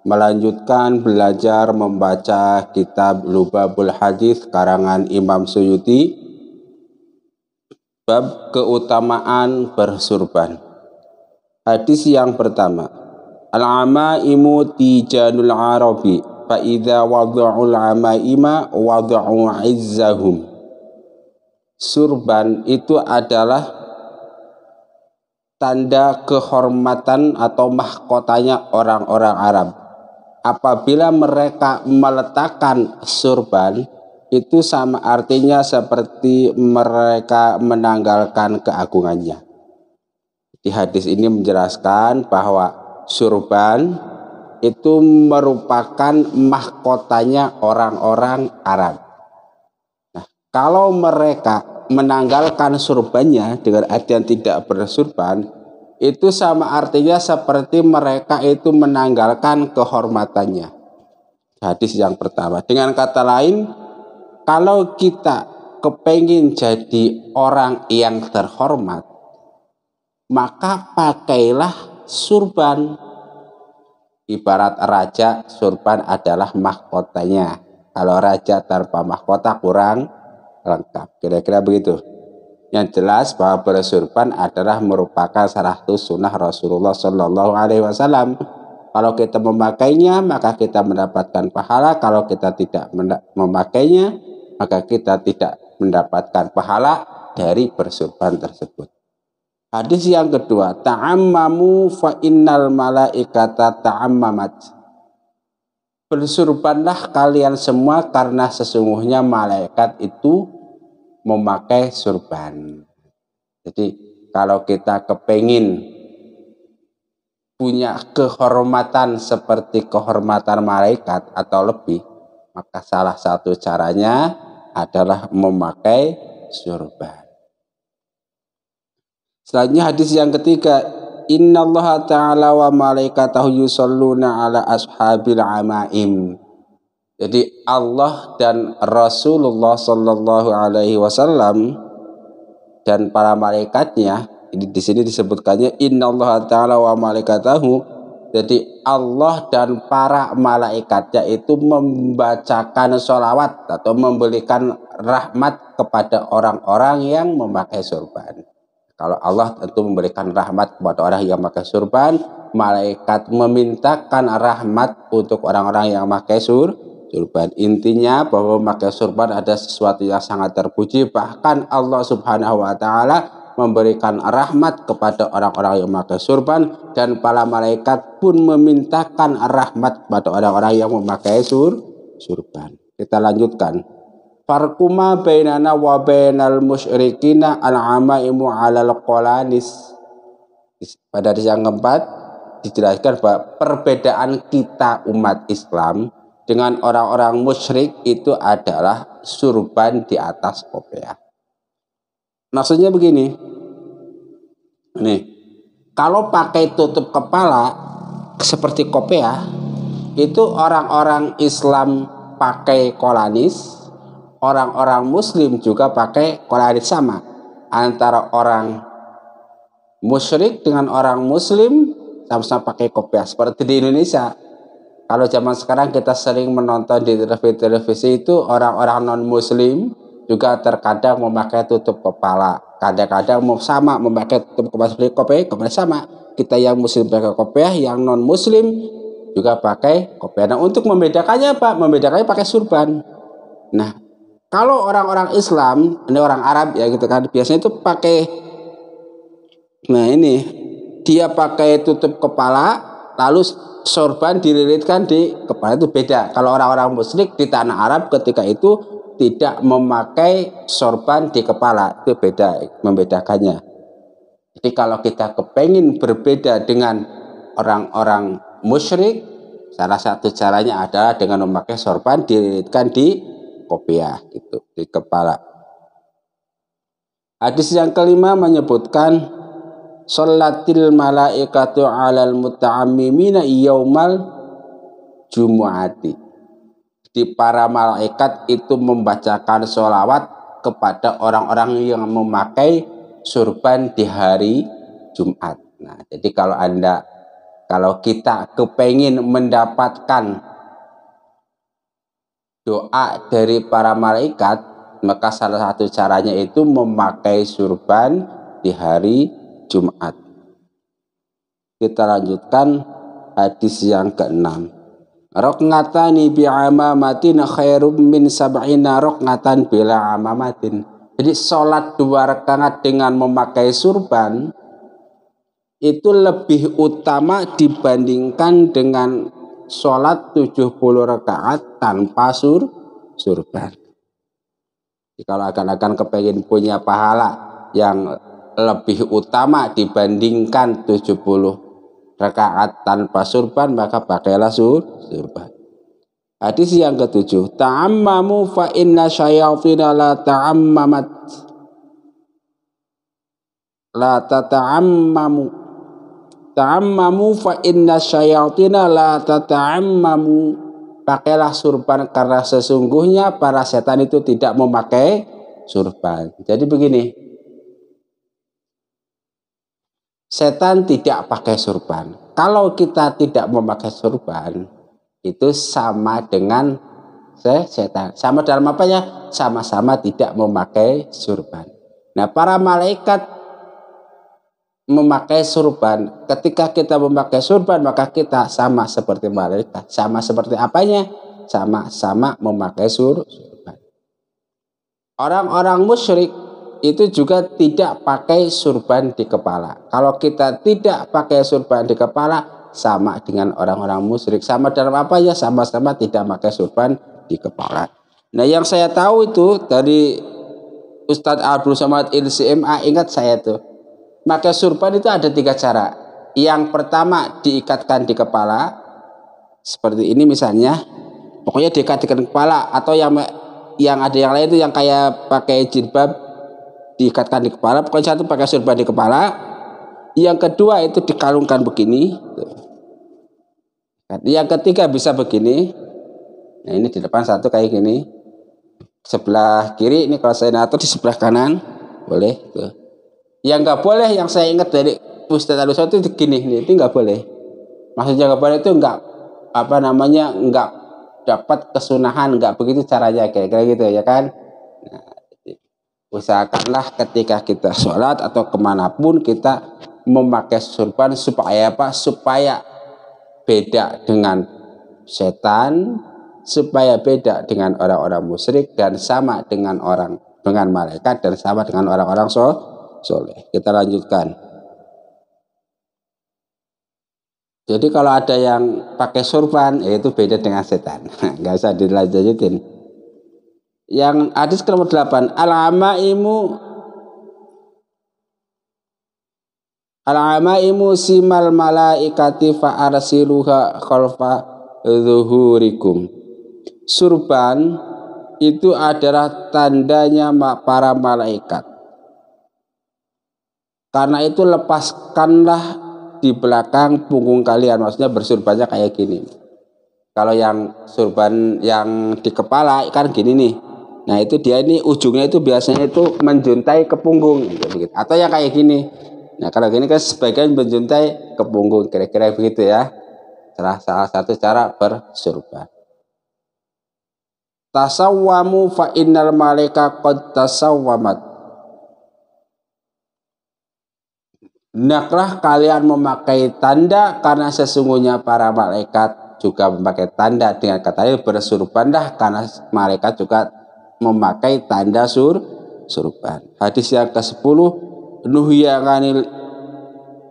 melanjutkan belajar membaca kitab Lubabul Hadis karangan Imam Suyuti bab keutamaan bersurban. Hadis yang pertama. Al-amaimu tijanul arabi fa idza amaima wada'u izzahum. Surban itu adalah tanda kehormatan atau mahkotanya orang-orang Arab apabila mereka meletakkan surban itu sama artinya seperti mereka menanggalkan keagungannya. Di hadis ini menjelaskan bahwa surban itu merupakan mahkotanya orang-orang Arab. Nah, kalau mereka menanggalkan surbannya dengan artian tidak bersurban, itu sama artinya seperti mereka itu menanggalkan kehormatannya. Hadis yang pertama. Dengan kata lain, kalau kita kepengin jadi orang yang terhormat, maka pakailah surban. Ibarat raja, surban adalah mahkotanya. Kalau raja tanpa mahkota kurang lengkap. Kira-kira begitu. Yang jelas bahwa bersurban adalah merupakan salah satu sunnah Rasulullah Shallallahu Alaihi Wasallam. Kalau kita memakainya, maka kita mendapatkan pahala. Kalau kita tidak memakainya, maka kita tidak mendapatkan pahala dari bersurban tersebut. Hadis yang kedua, ta'ammamu fa innal malaikata ta'ammamat. Bersurbanlah kalian semua karena sesungguhnya malaikat itu memakai surban. Jadi kalau kita kepengin punya kehormatan seperti kehormatan malaikat atau lebih, maka salah satu caranya adalah memakai surban. Selanjutnya hadis yang ketiga, Inna Allah Ta'ala wa malaikatahu yusalluna ala ashabil amaim. Jadi Allah dan Rasulullah Shallallahu Alaihi Wasallam dan para malaikatnya ini di sini disebutkannya Inna Allah Taala wa malaikatahu jadi Allah dan para malaikatnya itu membacakan sholawat atau memberikan rahmat kepada orang-orang yang memakai surban. Kalau Allah tentu memberikan rahmat kepada orang yang memakai surban, malaikat memintakan rahmat untuk orang-orang yang memakai sur surban. Intinya bahwa memakai surban ada sesuatu yang sangat terpuji. Bahkan Allah Subhanahu wa taala memberikan rahmat kepada orang-orang yang memakai surban dan para malaikat pun memintakan rahmat kepada orang-orang yang memakai sur surban. Kita lanjutkan. Farkuma bainana wa bainal musyrikina al-amaimu alal qolanis. Pada yang keempat dijelaskan bahwa perbedaan kita umat Islam dengan orang-orang musyrik itu adalah surban di atas kopiah. Maksudnya begini. Nih. Kalau pakai tutup kepala seperti kopiah, itu orang-orang Islam pakai kolanis, orang-orang muslim juga pakai kolanis sama. Antara orang musyrik dengan orang muslim sama-sama pakai kopiah seperti di Indonesia kalau zaman sekarang kita sering menonton di televisi-televisi itu orang-orang non-muslim juga terkadang memakai tutup kepala. Kadang-kadang sama memakai tutup kepala seperti kopiah, ya kemudian sama. Kita yang muslim pakai kopiah, yang non-muslim juga pakai kopiah. Nah untuk membedakannya apa? membedakannya pakai surban. Nah kalau orang-orang Islam, ini orang Arab ya gitu kan, biasanya itu pakai, nah ini, dia pakai tutup kepala, lalu sorban dililitkan di kepala itu beda. Kalau orang-orang musyrik di tanah Arab ketika itu tidak memakai sorban di kepala itu beda membedakannya. Jadi kalau kita kepengen berbeda dengan orang-orang musyrik, salah satu caranya adalah dengan memakai sorban dililitkan di kopiah itu di kepala. Hadis yang kelima menyebutkan Salatil malaikatu alal muta'ammimina yaumal jumu'ati. Di para malaikat itu membacakan sholawat kepada orang-orang yang memakai surban di hari Jumat. Nah, jadi kalau Anda kalau kita kepengin mendapatkan doa dari para malaikat, maka salah satu caranya itu memakai surban di hari Jumat. Kita lanjutkan hadis yang keenam. Roknatani bi amamatin khairum min sab'ina rokngatan bila amamatin. Jadi sholat dua rakaat dengan memakai surban itu lebih utama dibandingkan dengan sholat 70 rakaat tanpa sur surban. Kalau akan-akan kepengen punya pahala yang lebih utama dibandingkan 70 rakaat tanpa surban maka pakailah sur surban. Hadis yang ketujuh, ta'ammamu fa inna syayatina la ta'ammamat. La tata'ammamu. Ta'ammamu fa inna syayatina la tata'ammamu. Pakailah surban karena sesungguhnya para setan itu tidak memakai surban. Jadi begini, Setan tidak pakai surban. Kalau kita tidak memakai surban, itu sama dengan setan. Sama dalam apa ya? Sama-sama tidak memakai surban. Nah, para malaikat memakai surban. Ketika kita memakai surban, maka kita sama seperti malaikat. Sama seperti apanya? Sama-sama memakai surban. Orang-orang musyrik itu juga tidak pakai surban di kepala. Kalau kita tidak pakai surban di kepala, sama dengan orang-orang musyrik. Sama dalam apa ya? Sama-sama tidak pakai surban di kepala. Nah, yang saya tahu itu dari Ustadz Abdul Samad ILCMA, ingat saya tuh. pakai surban itu ada tiga cara. Yang pertama diikatkan di kepala, seperti ini misalnya, pokoknya diikatkan di kepala atau yang yang ada yang lain itu yang kayak pakai jilbab diikatkan di kepala pokoknya satu pakai surban di kepala yang kedua itu dikalungkan begini kan? yang ketiga bisa begini nah ini di depan satu kayak gini sebelah kiri ini kalau saya atur di sebelah kanan boleh tuh yang nggak boleh yang saya ingat dari Ustaz Alusa itu begini nih itu nggak boleh maksudnya nggak boleh itu nggak apa namanya nggak dapat kesunahan nggak begitu caranya kayak kayak gitu ya kan usahakanlah ketika kita sholat atau kemanapun kita memakai surban supaya apa? Supaya beda dengan setan, supaya beda dengan orang-orang musyrik dan sama dengan orang dengan malaikat dan sama dengan orang-orang so soleh. Kita lanjutkan. Jadi kalau ada yang pakai surban, ya itu beda dengan setan. Nggak usah dilanjutin yang hadis ke nomor 8 al amaimu al simal malaikati fa arsiluha khalfa zuhurikum surban itu adalah tandanya para malaikat karena itu lepaskanlah di belakang punggung kalian maksudnya bersurbannya kayak gini kalau yang surban yang di kepala kan gini nih Nah itu dia ini ujungnya itu biasanya itu menjuntai ke punggung gitu, begitu. Atau yang kayak gini. Nah kalau gini kan sebagian menjuntai ke punggung kira-kira begitu ya. Salah, salah satu cara bersurban. Tasawwamu fa innal malaika qad tasawwamat. Naklah kalian memakai tanda karena sesungguhnya para malaikat juga memakai tanda dengan kata katanya dah karena malaikat juga memakai tanda sur surban. Hadis yang ke-10 nuhya nganil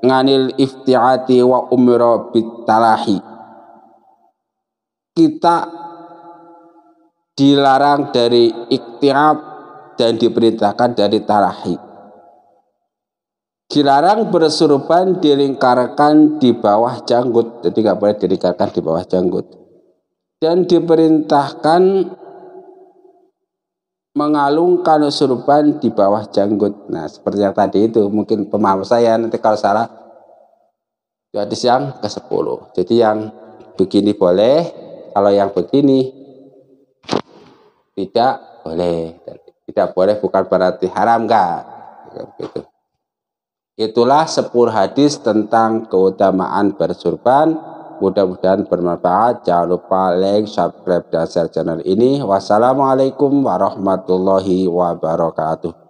nganil iftiati wa umira bitalahi. Kita dilarang dari ikhtiar dan diperintahkan dari tarahi. Dilarang bersurupan dilingkarkan di bawah janggut, jadi nggak boleh dilingkarkan di bawah janggut. Dan diperintahkan mengalungkan surban di bawah janggut. Nah, seperti yang tadi itu mungkin pemahaman saya nanti kalau salah jadi yang ke-10. Jadi yang begini boleh, kalau yang begini tidak boleh. Tidak boleh bukan berarti haram enggak. Begitu. Itulah sepur hadis tentang keutamaan bersurban Mudah-mudahan bermanfaat. Jangan lupa like, subscribe, dan share channel ini. Wassalamualaikum warahmatullahi wabarakatuh.